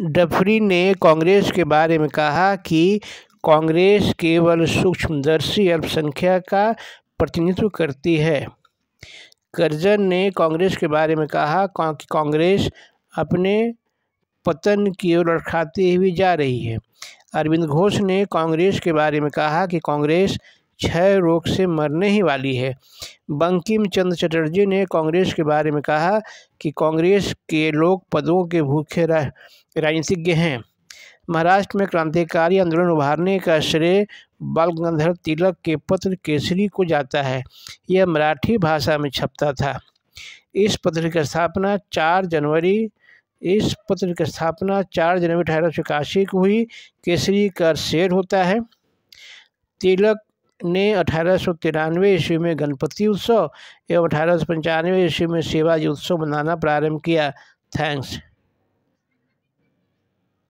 डफरी ने कांग्रेस के बारे में कहा कि कांग्रेस केवल सूक्ष्मदर्शी अल्पसंख्या का प्रतिनिधित्व करती है करजन ने कांग्रेस के बारे में कहा कि कांग्रेस अपने पतन की ओर लड़खाती हुई जा रही है अरविंद घोष ने कांग्रेस के बारे में कहा कि कांग्रेस क्षय रोग से मरने ही वाली है बंकिम चंद्र चटर्जी ने कांग्रेस के बारे में कहा कि कांग्रेस के लोग पदों के भूखे राजनीतिज्ञ हैं महाराष्ट्र में क्रांतिकारी आंदोलन उभारने का श्रेय बाल तिलक के पत्र केसरी को जाता है यह मराठी भाषा में छपता था इस पत्र की स्थापना चार जनवरी इस पत्र की स्थापना चार जनवरी अठारह सौ इक्यासी को हुई केसरी का शेर होता है तिलक ने अठारह ईस्वी में गणपति उत्सव एवं अठारह ईस्वी में सेवाजी उत्सव मनाना प्रारंभ किया थैंक्स